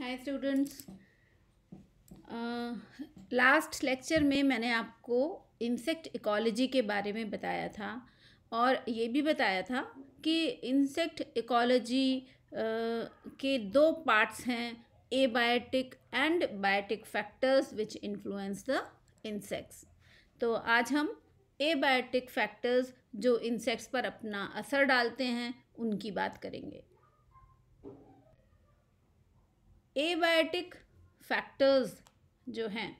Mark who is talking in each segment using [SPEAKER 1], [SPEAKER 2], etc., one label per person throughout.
[SPEAKER 1] Hi students last lecture में मैंने आपको इंसेक्ट इकोलॉजी के बारे में बताया था और ये भी बताया था कि इंसेक्ट इकोलॉजी uh, के दो पार्ट्स हैं abiotic and biotic factors which influence the insects तो आज हम एबायोटिक फैक्टर्स जो इंसेक्ट्स पर अपना असर डालते हैं उनकी बात करेंगे एबायोटिक फैक्टर्स जो हैं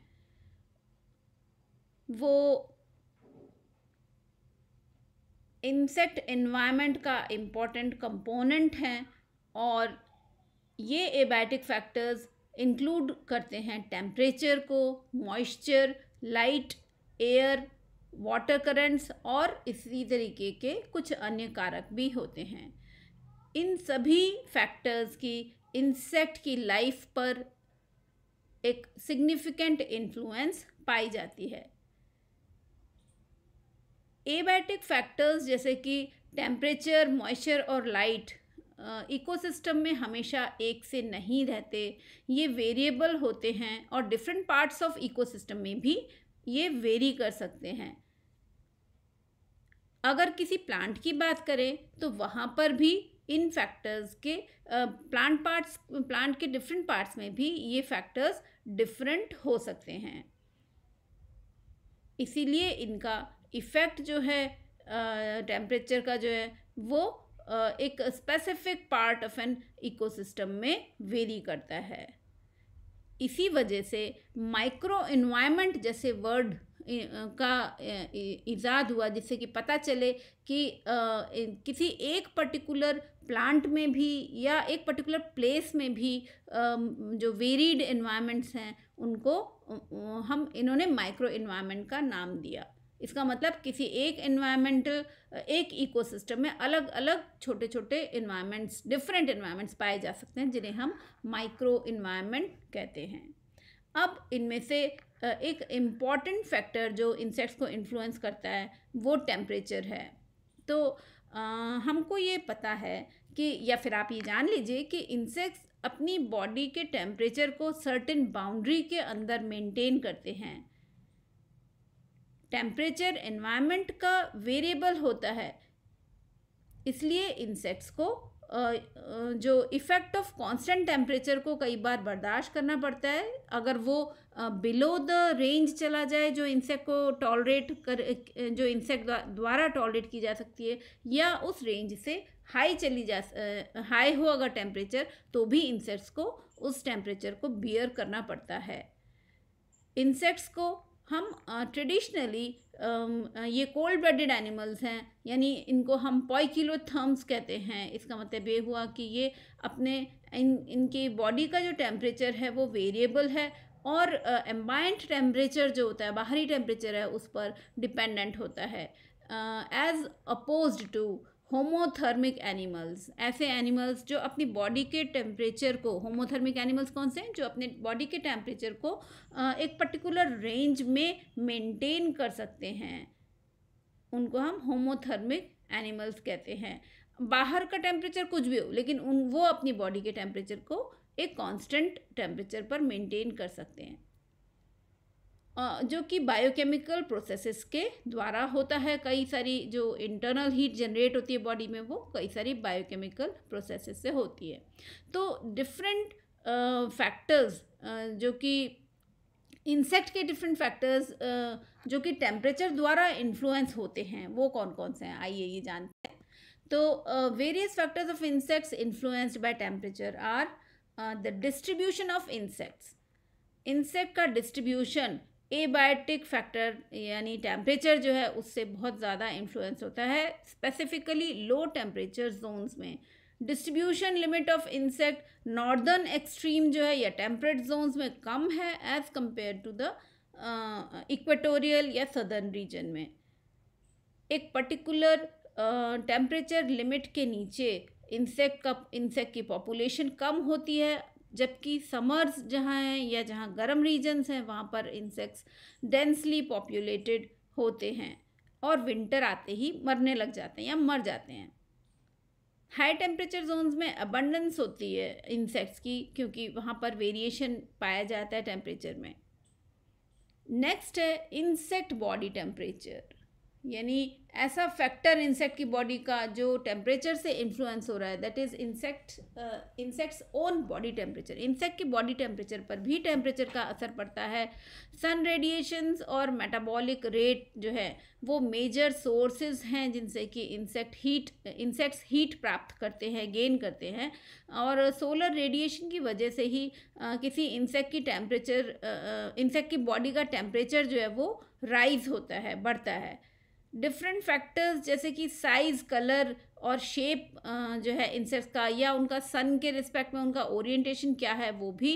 [SPEAKER 1] वो इंसेक्ट एनवायरनमेंट का इम्पोर्टेंट कंपोनेंट हैं और ये एबायोटिक फैक्टर्स इंक्लूड करते हैं टेम्परेचर को moisture light air water currents और इसी तरीके के कुछ अन्य कारक भी होते हैं इन सभी फैक्टर्स की इंसेक्ट की लाइफ पर एक सिग्निफिकेंट इन्फ्लुएंस पाई जाती है एबायोटिक फैक्टर्स जैसे कि टेम्परेचर मॉइस्चर और लाइट इकोसिस्टम में हमेशा एक से नहीं रहते ये वेरिएबल होते हैं और डिफरेंट पार्ट्स ऑफ इकोसिस्टम में भी ये वेरी कर सकते हैं अगर किसी प्लांट की बात करें तो वहाँ पर भी इन फैक्टर्स के प्लांट पार्ट्स प्लांट के डिफरेंट पार्ट्स में भी ये फैक्टर्स डिफरेंट हो सकते हैं इसीलिए इनका इफ़ेक्ट जो है टेम्परेचर का जो है वो एक specific part of an ecosystem में वेरी करता है इसी वजह से माइक्रो इन्वायरमेंट जैसे वर्ड का ईजाद हुआ जिससे कि पता चले कि किसी एक पर्टिकुलर प्लांट में भी या एक पर्टिकुलर प्लेस में भी जो वेरीड इन्वायरमेंट्स हैं उनको हम इन्होंने माइक्रो इन्वायरमेंट का नाम दिया इसका मतलब किसी एक इन्वायरमेंट एक इकोसिस्टम में अलग अलग छोटे छोटे इन्वायरमेंट्स डिफरेंट इन्वायरमेंट्स पाए जा सकते हैं जिन्हें हम माइक्रो इन्वायरमेंट कहते हैं अब इनमें से एक इम्पॉर्टेंट फैक्टर जो इंसेक्ट्स को इन्फ्लुएंस करता है वो टेम्परेचर है तो आ, हमको ये पता है कि या फिर आप ये जान लीजिए कि इंसेक्ट्स अपनी बॉडी के टेम्परेचर को सर्टेन बाउंड्री के अंदर मेंटेन करते हैं टेम्परेचर एनवायरनमेंट का वेरिएबल होता है इसलिए इंसेक्ट्स को जो इफ़ेक्ट ऑफ कांस्टेंट टेम्परेचर को कई बार बर्दाश्त करना पड़ता है अगर वो बिलो द रेंज चला जाए जो इंसेक्ट को टॉलरेट कर जो इंसेक्ट द्वारा टॉलरेट की जा सकती है या उस रेंज से हाई चली जा हाई हो अगर टेम्परेचर तो भी इंसेक्ट्स को उस टेम्परेचर को बियर करना पड़ता है इंसेक्ट्स को हम ट्रेडिशनली ये कोल्ड ब्लडेड एनिमल्स हैं यानी इनको हम थर्म्स कहते हैं इसका मतलब ये हुआ कि ये अपने इन इनकी बॉडी का जो टेम्परेचर है वो वेरिएबल है और एम्बाइंट टेम्परेचर जो होता है बाहरी टेम्परेचर है उस पर डिपेंडेंट होता है as opposed to homothermic animals ऐसे एनिमल्स जो अपनी बॉडी के टेम्परेचर को होमोथर्मिक एनिमल्स कौन से हैं जो अपने बॉडी के टेम्परेचर को एक पर्टिकुलर रेंज में मेंटेन कर सकते हैं उनको हम होमोथर्मिक एनिमल्स कहते हैं बाहर का टेम्परेचर कुछ भी हो लेकिन उन वो अपनी बॉडी के टेम्परेचर को एक कांस्टेंट टेम्परेचर पर मेंटेन कर सकते हैं जो कि बायोकेमिकल प्रोसेसेस के द्वारा होता है कई सारी जो इंटरनल हीट जनरेट होती है बॉडी में वो कई सारी बायोकेमिकल प्रोसेसेस से होती है तो डिफरेंट फैक्टर्स जो कि इंसेक्ट के डिफरेंट फैक्टर्स जो कि टेम्परेचर द्वारा इन्फ्लुएंस होते हैं वो कौन कौन से हैं आइए ये जानते हैं तो various factors of insects influenced by temperature are the distribution of insects insect का डिस्ट्रीब्यूशन एबायोटिक फैक्टर यानी टेम्परेचर जो है उससे बहुत ज़्यादा इन्फ्लुएंस होता है स्पेसिफिकली लो टेम्परेचर जोन्स में distribution limit of insect northern extreme जो है या टेम्परेट जोन्स में कम है as compare to the equatorial या सदर्न रीजन में एक पर्टिकुलर टेम्परेचर लिमिट के नीचे इंसेक्ट का इंसेक्ट की पॉपुलेशन कम होती है जबकि समर्स जहाँ हैं या जहाँ गर्म रीजन्स हैं वहाँ पर इंसेक्ट्स डेंसली पॉपुलेटेड होते हैं और विंटर आते ही मरने लग जाते हैं या मर जाते हैं हाई टेम्परेचर जोन्स में अबंडेंस होती है इंसेक्ट्स की क्योंकि वहाँ पर वेरिएशन पाया जाता है टेम्परेचर में नेक्स्ट है इंसेक्ट बॉडी टेम्परेचर यानी ऐसा फैक्टर इंसेक्ट की बॉडी का जो टेम्परेचर से इन्फ्लुएंस हो रहा है that is insect insects own body temperature insect की बॉडी टेम्परेचर पर भी टेम्परेचर का असर पड़ता है सन रेडिएशंस और मेटाबॉलिक रेट जो है वो मेजर सोर्सेज हैं जिनसे कि इंसेक्ट हीट इंसेक्ट्स हीट प्राप्त करते हैं गेन करते हैं और सोलर रेडिएशन की वजह से ही आ, uh, किसी इंसेक्ट की टेम्परेचर इंसेक्ट uh, uh, की बॉडी का टेम्परेचर जो है वो राइज होता है बढ़ता है डिफरेंट फैक्टर्स जैसे कि साइज़ कलर और शेप जो है इंसेक्ट्स का या उनका सन के रिस्पेक्ट में उनका ओरिएंटेशन क्या है वो भी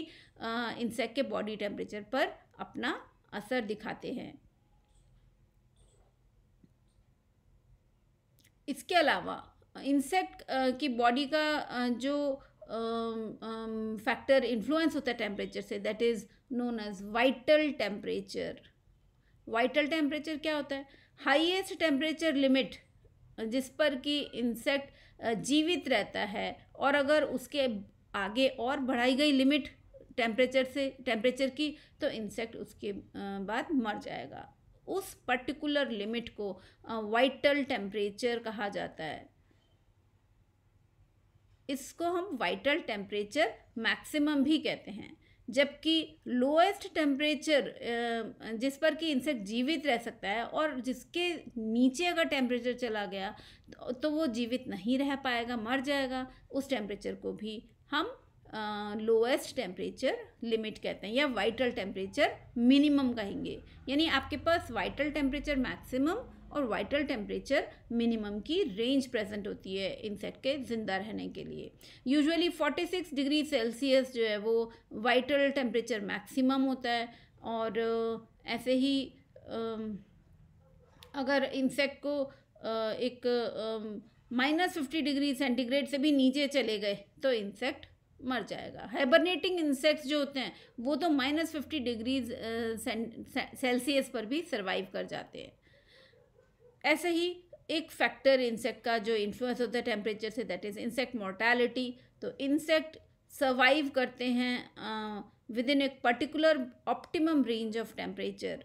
[SPEAKER 1] इंसेक्ट के बॉडी टेम्परेचर पर अपना असर दिखाते हैं इसके अलावा इंसेक्ट की बॉडी का जो फैक्टर इन्फ्लुएंस होता है टेम्परेचर से that is known as vital temperature vital temperature क्या होता है हाईएस्ट टेम्परेचर लिमिट जिस पर कि इंसेक्ट जीवित रहता है और अगर उसके आगे और बढ़ाई गई लिमिट टेम्परेचर से टेम्परेचर की तो इंसेक्ट उसके बाद मर जाएगा उस पर्टिकुलर लिमिट को वाइटल टेम्परेचर कहा जाता है इसको हम वाइटल टेम्परेचर मैक्सिमम भी कहते हैं जबकि लोएस्ट टेम्परेचर जिस पर कि इंसेक्ट जीवित रह सकता है और जिसके नीचे अगर टेम्परेचर चला गया तो वो जीवित नहीं रह पाएगा मर जाएगा उस टेम्परेचर को भी हम लोएस्ट टेम्परेचर लिमिट कहते हैं या वाइटल टेम्परेचर मिनिमम कहेंगे यानी आपके पास वाइटल टेम्परेचर मैक्सिमम और वाइटल टेम्परेचर मिनिमम की रेंज प्रेजेंट होती है इंसेक्ट के ज़िंदा रहने के लिए यूजुअली 46 डिग्री सेल्सियस जो है वो वाइटल टेम्परेचर मैक्सिमम होता है और ऐसे ही अगर इंसेक्ट को एक माइनस फिफ्टी डिग्री सेंटीग्रेड से भी नीचे चले गए तो इंसेक्ट मर जाएगा हाइबरनेटिंग इंसेक्ट्स जो होते हैं वो तो माइनस फिफ्टी डिग्रीज सेल्सियस पर भी सर्वाइव कर जाते हैं ऐसे ही एक फैक्टर इंसेक्ट का जो इन्फ्लुएंस होता है टेम्परेचर से दैट इज़ इंसेक्ट मोर्टैलिटी तो इंसेक्ट सर्वाइव करते हैं विद इन एक particular optimum range of temperature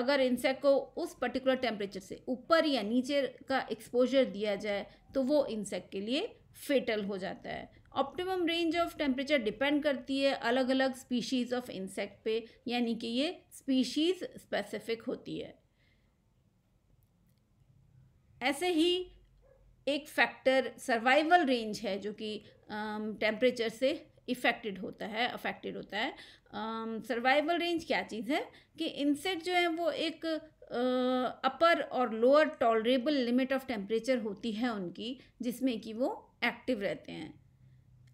[SPEAKER 1] अगर इंसेक्ट को उस पर्टिकुलर टेम्परेचर से ऊपर या नीचे का एक्सपोजर दिया जाए तो वो इंसेक्ट के लिए फेटल हो जाता है optimum range of temperature depend करती है अलग अलग स्पीशीज़ ऑफ इंसेक्ट पे यानी कि ये स्पीशीज़ स्पेसिफिक होती है ऐसे ही एक फैक्टर सर्वाइवल रेंज है जो कि टेम्परेचर um, से इफेक्टेड होता है अफेक्टेड होता है सर्वाइवल um, रेंज क्या चीज़ है कि इंसेक्ट जो है वो एक अपर uh, और lower tolerable limit of temperature होती है उनकी जिसमें कि वो एक्टिव रहते हैं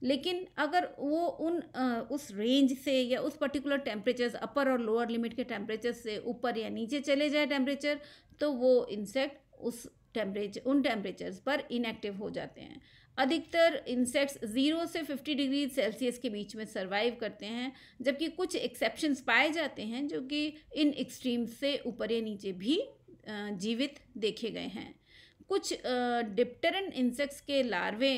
[SPEAKER 1] लेकिन अगर वो उन आ, uh, उस रेंज से या उस पर्टिकुलर टेम्परेचर अपर और लोअर लिमिट के टेम्परेचर से ऊपर या नीचे चले जाए टेम्परेचर तो वो इंसेक्ट उस टेम्परेचर उन टेम्परेचर्स पर इनएक्टिव हो जाते हैं अधिकतर इंसेक्ट्स ज़ीरो से फिफ्टी डिग्री सेल्सियस के बीच में सर्वाइव करते हैं जबकि कुछ एक्सेप्शंस पाए जाते हैं जो कि इन एक्सट्रीम्स से ऊपर या नीचे भी जीवित देखे गए हैं कुछ डिप्टरन इंसेक्ट्स के लार्वे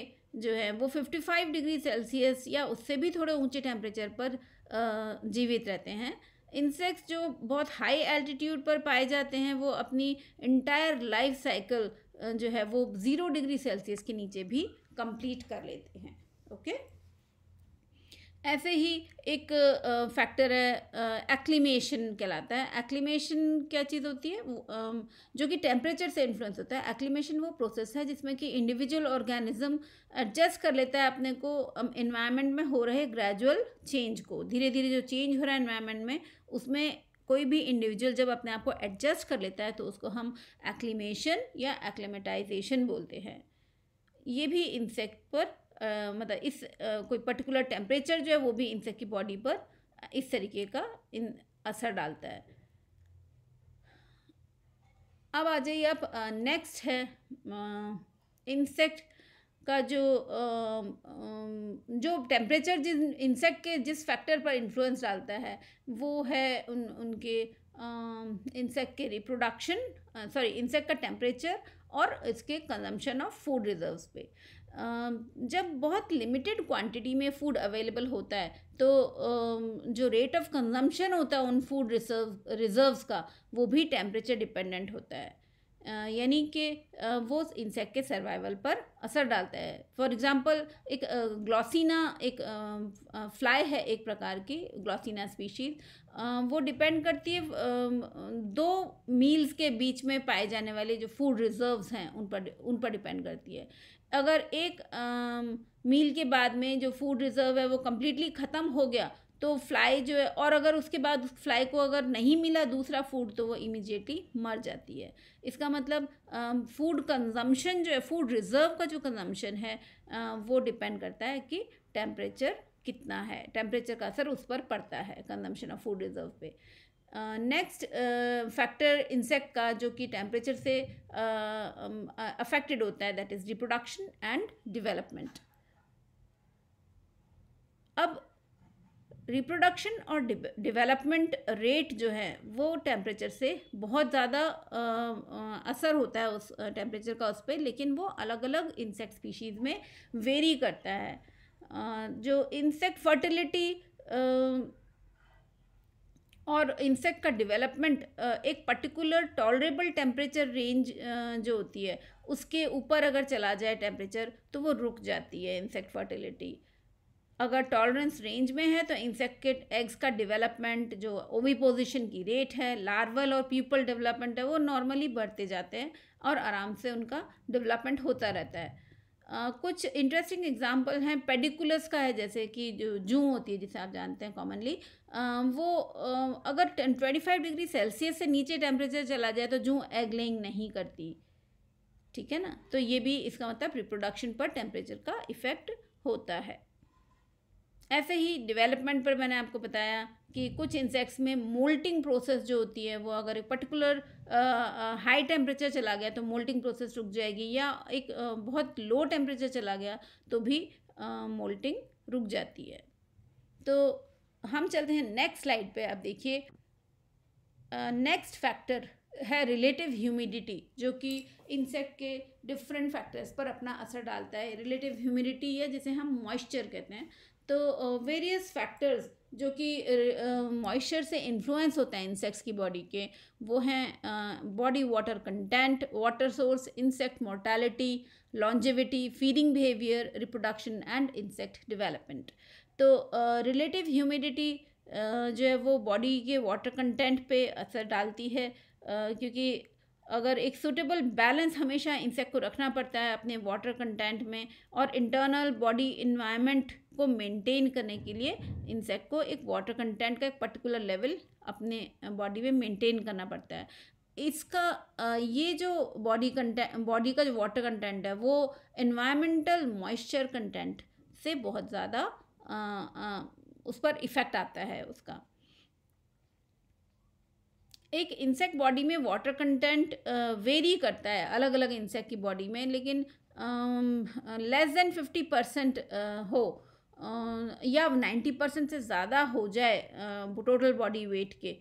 [SPEAKER 1] जो है वो 55 डिग्री सेल्सियस या उससे भी थोड़े ऊंचे टेम्परेचर पर जीवित रहते हैं इंसेक्ट्स जो बहुत हाई एल्टीट्यूड पर पाए जाते हैं वो अपनी इंटायर लाइफ साइकिल जो है वो ज़ीरो डिग्री सेल्सियस के नीचे भी कंप्लीट कर लेते हैं ओके okay? ऐसे ही एक फैक्टर है एक्लीमेशन कहलाता है एक्लीमेशन क्या चीज़ होती है जो कि टेम्परेचर से इन्फ्लुएंस होता है एक्लीमेशन वो प्रोसेस है जिसमें कि इंडिविजुअल ऑर्गेनिज्म एडजस्ट कर लेता है अपने को इन्वायरमेंट में हो रहे ग्रेजुअल चेंज को धीरे धीरे जो चेंज हो रहा है इन्वायरमेंट में उसमें कोई भी इंडिविजुअल जब अपने आप को एडजस्ट कर लेता है तो उसको हम एक्लीमेशन या एक्लेमेटाइजेशन बोलते हैं ये भी इंसेक्ट पर आ, मतलब इस आ, कोई पर्टिकुलर टेम्परेचर जो है वो भी इंसेक्ट की बॉडी पर इस तरीके का इन असर डालता है अब आ जाइए आप नेक्स्ट है इंसेक्ट का जो आ, जो टेम्परेचर जिस इंसेक्ट के जिस फैक्टर पर इन्फ्लुएंस डालता है वो है उन उनके इंसेक्ट के रिप्रोडक्शन सॉरी इंसेक्ट का टेम्परेचर और इसके कंजम्पशन ऑफ फूड रिजर्व्स पे जब बहुत लिमिटेड क्वांटिटी में फूड अवेलेबल होता है तो जो रेट ऑफ कंजम्पशन होता है उन फूड रिजर्व रिजर्व्स का वो भी टेम्परेचर डिपेंडेंट होता है यानी कि वो इंसेक्ट के सर्वाइवल पर असर डालता है फॉर एग्ज़ाम्पल एक ग्लॉसिना एक फ्लाई है एक प्रकार की ग्लॉसिना स्पीशीज वो डिपेंड करती है दो मील्स के बीच में पाए जाने वाले जो फूड रिजर्व्स हैं उन पर उन पर डिपेंड करती है अगर एक मील के बाद में जो फूड रिज़र्व है वो कम्प्लीटली ख़त्म हो गया तो फ्लाई जो है और अगर उसके बाद उस फ्लाई को अगर नहीं मिला दूसरा फूड तो वो इमीजिएटली मर जाती है इसका मतलब फूड कंजम्पशन जो है फूड रिज़र्व का जो कंजम्पशन है आ, वो डिपेंड करता है कि टेम्परेचर कितना है टेम्परेचर का असर उस पर पड़ता है कंजम्पशन ऑफ फूड रिज़र्व पे नेक्स्ट फैक्टर इंसेक्ट का जो कि टेम्परेचर से अफेक्टेड uh, um, होता है that is reproduction and development अब रिप्रोडक्शन और डिवेलपमेंट रेट जो है वो टेम्परेचर से बहुत ज़्यादा असर होता है उस टेम्परेचर का उस पर लेकिन वो अलग अलग इंसेक्ट स्पीशीज़ में वेरी करता है जो इंसेक्ट फर्टिलिटी और इंसेक्ट का डेवलपमेंट एक पर्टिकुलर टॉलरेबल टेम्परेचर रेंज जो होती है उसके ऊपर अगर चला जाए टेम्परेचर तो वो रुक जाती है इंसेक्ट फर्टिलिटी अगर टॉलरेंस रेंज में है तो इंसेक्ट के एग्स का डेवलपमेंट जो ओविपोजिशन की रेट है लार्वल और प्यूपल डेवलपमेंट है वो नॉर्मली बढ़ते जाते हैं और आराम से उनका डेवलपमेंट होता रहता है कुछ इंटरेस्टिंग एग्जाम्पल हैं पेडिकुलस का है जैसे कि जो जू होती है जिसे आप जानते हैं कॉमनली वो अगर ट्वेंटी फाइव डिग्री सेल्सियस से नीचे टेम्परेचर चला जाए तो जू एग नहीं करती ठीक है ना तो ये भी इसका मतलब रिप्रोडक्शन पर टेम्परेचर का इफेक्ट होता है ऐसे ही डेवलपमेंट पर मैंने आपको बताया कि कुछ इंसेक्ट्स में मोल्टिंग प्रोसेस जो होती है वो अगर एक पर्टिकुलर हाई टेम्परेचर चला गया तो मोल्टिंग प्रोसेस रुक जाएगी या एक आ, बहुत लो टेम्परेचर चला गया तो भी मोल्टिंग रुक जाती है तो हम चलते हैं नेक्स्ट स्लाइड पे आप देखिए नेक्स्ट फैक्टर है रिलेटिव ह्यूमिडिटी जो कि इंसेक्ट के डिफरेंट फैक्टर्स पर अपना असर डालता है रिलेटिव ह्यूमिडिटी है जिसे हम मॉइस्चर कहते हैं तो वेरियस फैक्टर्स जो कि मॉइस्चर से इन्फ्लुएंस होते हैं इंसेक्ट्स की बॉडी के वो हैं body water content water source insect mortality longevity feeding behaviour reproduction and insect development तो रिलेटिव uh, ह्यूमिडिटी uh, जो है वो बॉडी के वाटर कंटेंट पे असर डालती है uh, क्योंकि अगर एक सूटेबल बैलेंस हमेशा इंसेक्ट को रखना पड़ता है अपने वाटर कंटेंट में और इंटरनल बॉडी इन्वायरमेंट को मेंटेन करने के लिए इंसेक्ट को एक वाटर कंटेंट का एक पर्टिकुलर लेवल अपने बॉडी में मेंटेन करना पड़ता है इसका ये जो बॉडी कंटेंट बॉडी का जो वाटर कंटेंट है वो इन्वायरमेंटल मॉइस्चर कंटेंट से बहुत ज़्यादा उस पर इफ़ेक्ट आता है उसका एक इंसेक्ट बॉडी में वाटर कंटेंट वेरी करता है अलग अलग इंसेक्ट की बॉडी में लेकिन लेस देन फिफ्टी परसेंट हो या नाइन्टी परसेंट से ज़्यादा हो जाए टोटल बॉडी वेट के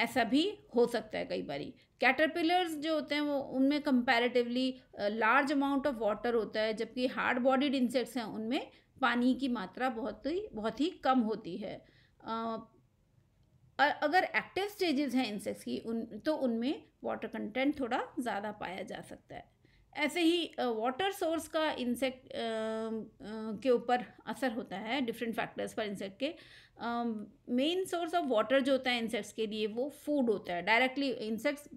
[SPEAKER 1] ऐसा भी हो सकता है कई बारी कैटरपिलर्स जो होते हैं वो उनमें comparatively large amount of water होता है जबकि हार्ड बॉडीड इंसेक्ट्स हैं उनमें पानी की मात्रा बहुत ही बहुत ही कम होती है uh, अगर एक्टिव स्टेजेस हैं इंसेक्ट्स की उन तो उनमें वाटर कंटेंट थोड़ा ज़्यादा पाया जा सकता है ऐसे ही वाटर सोर्स का इंसेक्ट के ऊपर असर होता है डिफरेंट फैक्टर्स पर इंसेक्ट के मेन सोर्स ऑफ वाटर जो होता है इंसेक्ट्स के लिए वो फूड होता है डायरेक्टली इंसेक्ट्स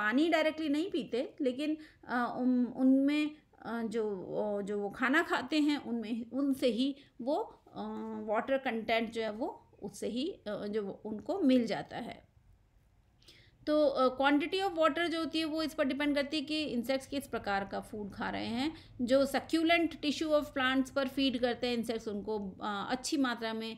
[SPEAKER 1] पानी डायरेक्टली नहीं पीते लेकिन uh, उनमें जो जो वो खाना खाते हैं उनमें उनसे ही वो वाटर कंटेंट जो है वो उससे ही जो उनको मिल जाता है तो क्वांटिटी ऑफ वाटर जो होती है वो इस पर डिपेंड करती है कि इंसेक्ट्स किस प्रकार का फूड खा रहे हैं जो सक्यूलेंट टिश्यू ऑफ प्लांट्स पर फीड करते हैं इंसेक्ट्स उनको uh, अच्छी मात्रा में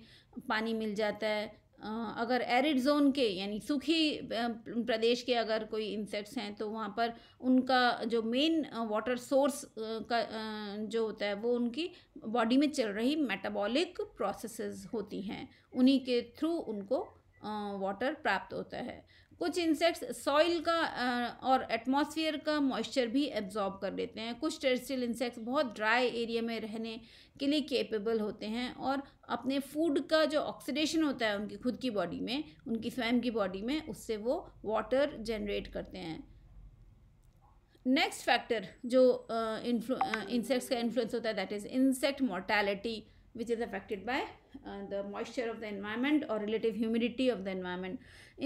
[SPEAKER 1] पानी मिल जाता है uh, अगर एरिड जोन के यानी सूखी प्रदेश के अगर कोई इंसेक्ट्स हैं तो वहाँ पर उनका जो मेन वाटर सोर्स का uh, जो होता है वो उनकी बॉडी में चल रही मेटाबॉलिक प्रोसेसेस होती हैं उन्हीं के थ्रू उनको वाटर प्राप्त होता है कुछ इंसेक्ट्स सॉइल का और एटमॉस्फेयर का मॉइस्चर भी एब्जॉर्ब कर लेते हैं कुछ टेरेस्ट्रियल इंसेक्ट्स बहुत ड्राई एरिया में रहने के लिए केपेबल होते हैं और अपने फूड का जो ऑक्सीडेशन होता है उनकी खुद की बॉडी में उनकी स्वयं की बॉडी में उससे वो वाटर जनरेट करते हैं नेक्स्ट फैक्टर जो इंसेक्ट्स का इन्फ्लुएंस होता है that is insect mortality which is affected by uh, the moisture of the environment और relative humidity of the environment.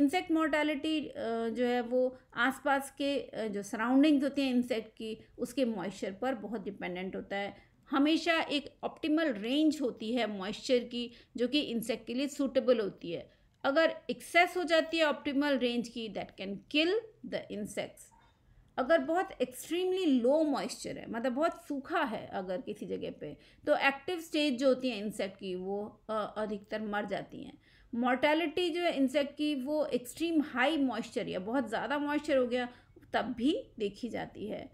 [SPEAKER 1] Insect mortality uh, जो है वो आसपास के जो surroundings होती हैं insect की उसके moisture पर बहुत dependent होता है हमेशा एक ऑप्टिमल रेंज होती है मॉइस्चर की जो कि इंसेक्ट के लिए सूटेबल होती है अगर एक्सेस हो जाती है ऑप्टिमल रेंज की that can kill the insects अगर बहुत एक्सट्रीमली लो मॉइस्चर है मतलब बहुत सूखा है अगर किसी जगह पे तो एक्टिव स्टेज जो होती है इंसेक्ट की वो अधिकतर मर जाती हैं मोर्टेलिटी जो है इंसेक्ट की वो एक्सट्रीम हाई मॉइस्चर या बहुत ज़्यादा मॉइस्चर हो गया तब भी देखी जाती है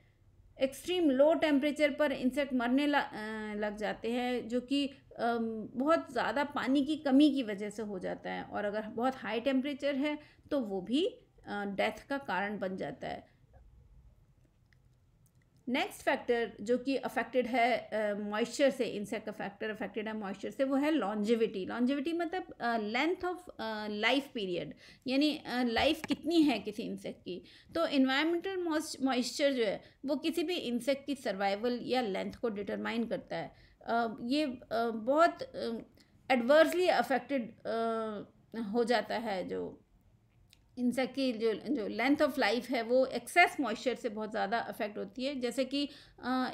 [SPEAKER 1] एक्सट्रीम लो टेम्परेचर पर इंसेक्ट मरने लग जाते हैं जो कि बहुत ज़्यादा पानी की कमी की वजह से हो जाता है और अगर बहुत हाई टेम्परेचर है तो वो भी डेथ का कारण बन जाता है नेक्स्ट फैक्टर जो कि अफेक्टेड है मॉइस्चर uh, से इंसेक्ट का फैक्टर अफेक्टेड है मॉइस्चर से वो है लॉन्जिविटी लॉन्जिविटी मतलब लेंथ ऑफ लाइफ पीरियड यानी लाइफ uh, कितनी है किसी इंसेक्ट की तो इन्वायरमेंटल मॉइस्चर जो है वो किसी भी इंसेक्ट की सर्वाइवल या लेंथ को डिटरमाइन करता है uh, ये बहुत एडवर्सली अफेक्टेड हो जाता है जो इंसेक्ट की जो जो लेंथ ऑफ लाइफ है वो एक्सेस मॉइस्चर से बहुत ज़्यादा अफेक्ट होती है जैसे कि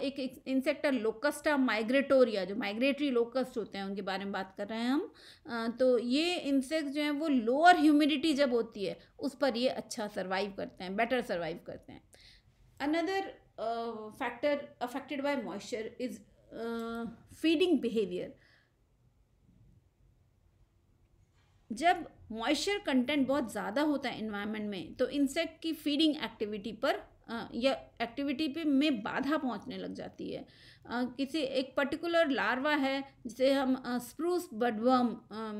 [SPEAKER 1] एक इंसेक्टर लोकस्टा माइग्रेटोरिया जो माइग्रेटरी लोकस्ट होते हैं उनके बारे में बात कर रहे हैं हम तो ये इंसेक्ट जो हैं वो लोअर ह्यूमिडिटी जब होती है उस पर ये अच्छा सर्वाइव करते हैं बेटर सर्वाइव करते हैं another factor affected by moisture is feeding behaviour जब मॉइस्चर कंटेंट बहुत ज़्यादा होता है इन्वायरमेंट में तो इंसेक्ट की फीडिंग एक्टिविटी पर या एक्टिविटी पे में बाधा पहुंचने लग जाती है किसी एक पर्टिकुलर लार्वा है जिसे हम स्प्रूस बडवर्म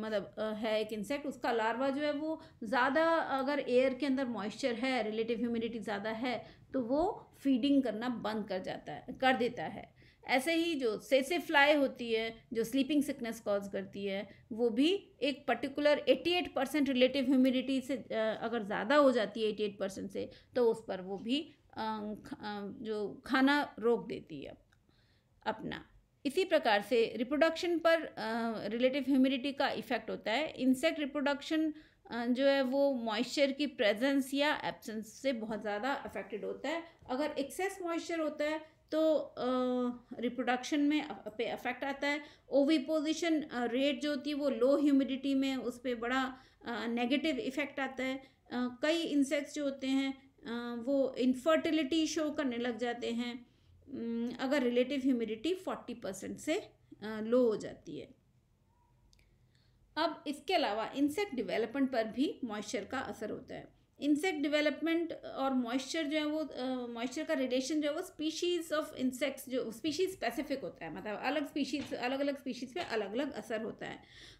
[SPEAKER 1] मतलब है एक इंसेक्ट उसका लार्वा जो है वो ज़्यादा अगर एयर के अंदर मॉइस्चर है रिलेटिव ह्यूमिडिटी ज़्यादा है तो वो फीडिंग करना बंद कर जाता है कर देता है ऐसे ही जो सेसे फ्लाई होती है जो स्लीपिंग सिकनेस कॉज करती है वो भी एक पर्टिकुलर 88 परसेंट रिलेटिव ह्यूमिडिटी से अगर ज़्यादा हो जाती है 88 परसेंट से तो उस पर वो भी जो खाना रोक देती है अपना इसी प्रकार से रिप्रोडक्शन पर रिलेटिव ह्यूमिडिटी का इफेक्ट होता है इंसेक्ट रिप्रोडक्शन जो है वो मॉइस्चर की प्रेजेंस या एब्सेंस से बहुत ज़्यादा अफेक्टेड होता है अगर एक्सेस मॉइस्चर होता है तो रिप्रोडक्शन में पे अफेक्ट आता है ओवी पोजिशन रेट जो होती है वो लो ह्यूमिडिटी में उस पर बड़ा नेगेटिव इफ़ेक्ट आता है कई इंसेक्ट्स जो होते हैं वो इनफर्टिलिटी शो करने लग जाते हैं अगर रिलेटिव ह्यूमिडिटी फोर्टी परसेंट से लो हो जाती है अब इसके अलावा इंसेक्ट डेवलपमेंट पर भी मॉइस्चर का असर होता है इंसेक्ट डेवलपमेंट uh, और मॉइस्चर जो है वो मॉइस्चर uh, का रिलेशन जो है वो स्पीशीज़ ऑफ इंसेक्ट्स जो स्पीशीज़ स्पेसिफिक होता है मतलब अलग स्पीशीज़ अलग अलग स्पीशीज़ पे अलग अलग असर होता है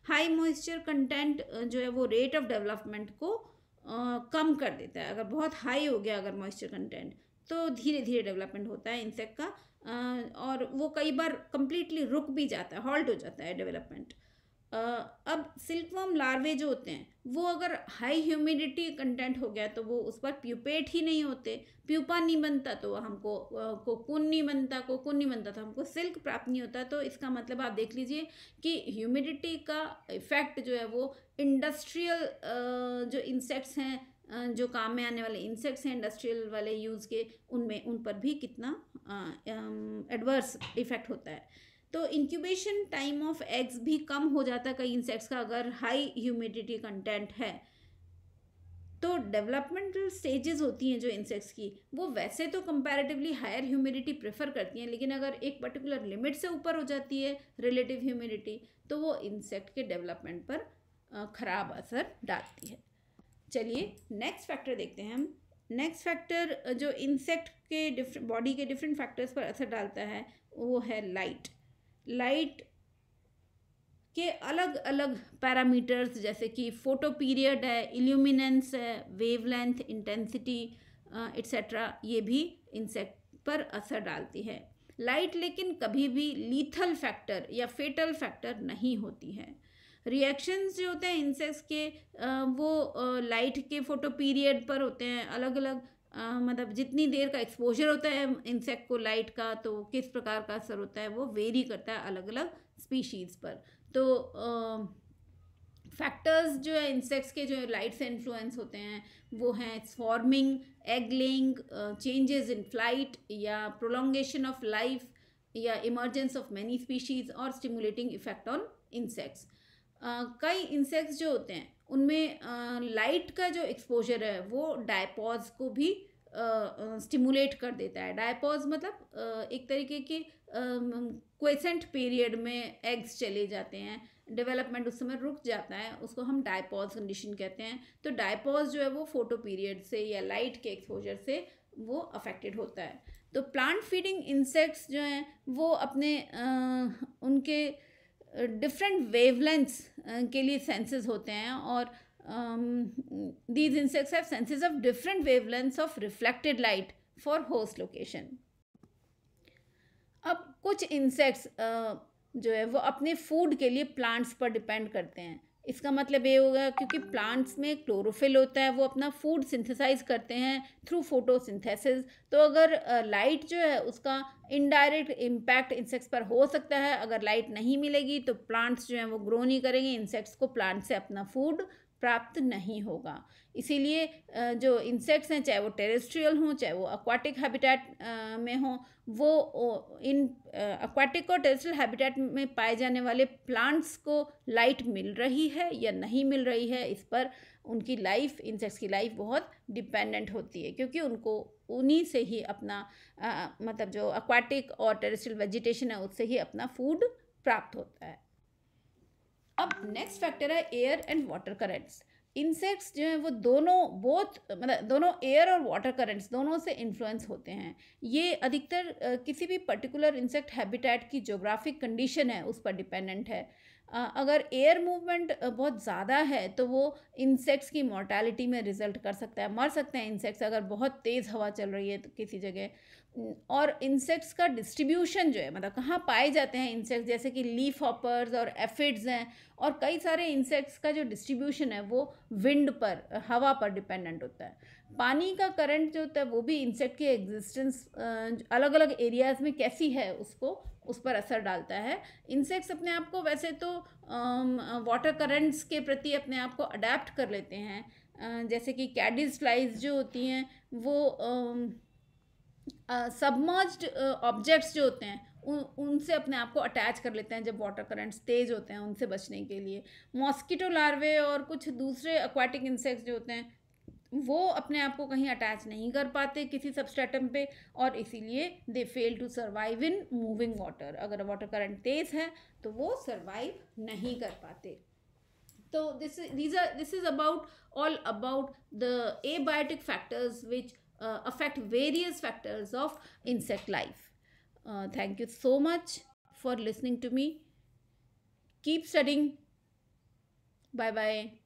[SPEAKER 1] हाई मॉइस्चर कंटेंट जो है वो रेट ऑफ डेवलपमेंट को uh, कम कर देता है अगर बहुत हाई हो गया अगर मॉइस्चर कंटेंट तो धीरे धीरे डेवलपमेंट होता है इंसेक्ट का uh, और वो कई बार कंप्लीटली रुक भी जाता है हॉल्ट हो जाता है डेवलपमेंट अब सिल्कवर्म लार्वे जो होते हैं वो अगर हाई ह्यूमिडिटी कंटेंट हो गया तो वो उस पर प्यूपेट ही नहीं होते प्यूपा नहीं बनता तो हमको कोकुन नहीं बनता कोकून नहीं बनता तो हमको सिल्क प्राप्त नहीं होता तो इसका मतलब आप देख लीजिए कि ह्यूमिडिटी का इफेक्ट जो है वो इंडस्ट्रियल जो इंसेक्ट्स हैं जो काम में आने वाले इंसेक्ट्स हैं इंडस्ट्रियल वाले यूज़ के उनमें उन पर भी कितना एडवर्स इफेक्ट होता है तो इंक्यूबेशन टाइम ऑफ एग्स भी कम हो जाता है कई इंसेक्ट्स का अगर हाई ह्यूमिडिटी कंटेंट है तो डेवलपमेंटल स्टेजेस होती हैं जो इंसेक्ट्स की वो वैसे तो कंपैरेटिवली हायर ह्यूमिडिटी प्रेफर करती हैं लेकिन अगर एक पर्टिकुलर लिमिट से ऊपर हो जाती है रिलेटिव ह्यूमिडिटी तो वो इंसेक्ट के डेवलपमेंट पर ख़राब असर डालती है चलिए नेक्स्ट फैक्टर देखते हैं हम नेक्स्ट फैक्टर जो इंसेक्ट के डिफरेंट बॉडी के डिफरेंट फैक्टर्स पर असर डालता है वो है लाइट लाइट के अलग अलग पैरामीटर्स जैसे कि फ़ोटो पीरियड है इल्यूमिनेंस है वेवलेंथ इंटेंसिटी एट्सेट्रा ये भी इंसेक्ट पर असर डालती है लाइट लेकिन कभी भी लीथल फैक्टर या फेटल फैक्टर नहीं होती है रिएक्शंस जो होते हैं इंसेक्ट्स के वो लाइट के फोटो पीरियड पर होते हैं अलग अलग मतलब जितनी देर का एक्सपोजर होता है इंसेक्ट को लाइट का तो किस प्रकार का असर होता है वो वेरी करता है अलग अलग स्पीशीज़ पर तो फैक्टर्स जो है इंसेक्ट्स के जो लाइट से इन्फ्लुएंस होते हैं वो हैं forming egg laying changes in flight या प्रोलोंगेशन ऑफ लाइफ या इमरजेंस ऑफ मैनी स्पीशीज़ और स्टिमुलेटिंग इफेक्ट ऑन इंसेक्ट्स कई इंसेक्ट्स जो होते हैं उनमें लाइट का जो एक्सपोजर है वो डायपॉज को भी स्टिमुलेट कर देता है डायपॉज मतलब एक तरीके के क्वेसेंट पीरियड में एग्स चले जाते हैं डेवलपमेंट उस समय रुक जाता है उसको हम डायपॉज कंडीशन कहते हैं तो डायपॉज जो है वो फोटो पीरियड से या लाइट के एक्सपोजर से वो अफेक्टेड होता है तो प्लांट फीडिंग इंसेक्ट्स जो हैं वो अपने आ, उनके डिफरेंट वेवलेंथ्स uh, के लिए सेंसेस होते हैं और these insects have senses of different wavelengths of reflected light for host location अब कुछ इंसेक्ट्स uh, जो है वो अपने फूड के लिए प्लांट्स पर डिपेंड करते हैं इसका मतलब ये होगा क्योंकि प्लांट्स में क्लोरोफिल होता है वो अपना फूड सिंथेसाइज करते हैं थ्रू फोटोसिंथेसिस तो अगर लाइट जो है उसका इनडायरेक्ट इम्पैक्ट इंसेक्ट्स पर हो सकता है अगर लाइट नहीं मिलेगी तो प्लांट्स जो हैं वो ग्रो नहीं करेंगे इंसेक्ट्स को प्लांट से अपना फूड प्राप्त नहीं होगा इसीलिए जो इंसेक्ट्स हैं चाहे वो टेरेस्ट्रियल हों चाहे वो एक्वाटिक हैबिटेट में हों वो इन अक्वाटिक और टेरेस्ट्रियल हैबिटेट में पाए जाने वाले प्लांट्स को लाइट मिल रही है या नहीं मिल रही है इस पर उनकी लाइफ इंसेक्ट्स की लाइफ बहुत डिपेंडेंट होती है क्योंकि उनको उन्हीं से ही अपना आ, मतलब जो अक्वाटिक और टेरेस्ट्रियल वेजिटेशन है उससे ही अपना फूड प्राप्त होता है अब नेक्स्ट फैक्टर है air and water currents insects जो हैं वो दोनों बहुत मतलब दोनों एयर और वाटर करेंट्स दोनों से इन्फ्लुएंस होते हैं ये अधिकतर किसी भी पर्टिकुलर इंसेक्ट हैबिटेट की जोग्राफिक कंडीशन है उस पर डिपेंडेंट है अगर एयर मूवमेंट बहुत ज़्यादा है तो वो इंसेक्ट्स की मोर्टैलिटी में रिजल्ट कर सकता है मर सकते हैं इंसेक्ट्स अगर बहुत तेज़ हवा चल रही है तो किसी जगह और इंसेक्ट्स का डिस्ट्रीब्यूशन जो है मतलब कहाँ पाए जाते हैं इंसेक्ट्स जैसे कि लीफ हॉपर्स और एफिड्स हैं और कई सारे इंसेक्ट्स का जो डिस्ट्रीब्यूशन है वो विंड पर हवा पर डिपेंडेंट होता है पानी का करंट जो होता है वो भी इंसेक्ट के एग्जिस्टेंस अलग अलग एरियाज़ में कैसी है उसको उस पर असर डालता है इंसेक्ट्स अपने आप को वैसे तो वाटर करंट्स के प्रति अपने आप को अडेप्ट कर लेते हैं जैसे कि कैडिस फ्लाइज जो होती हैं वो सबमर्ज्ड ऑब्जेक्ट्स जो होते हैं उन उनसे अपने आप को अटैच कर लेते हैं जब वाटर करंट्स तेज़ होते हैं उनसे बचने के लिए मॉस्किटो लार्वे और कुछ दूसरे एक्वाटिक इंसेक्ट्स जो होते हैं वो अपने आप को कहीं अटैच नहीं कर पाते किसी सबस्टेटम पे और इसीलिए they fail to survive in moving water अगर वाटर करंट तेज़ है तो वो सर्वाइव नहीं कर पाते तो this this is about all about the abiotic factors which uh, affect various factors of insect life. Uh, thank you so much for listening to me. Keep studying. Bye-bye.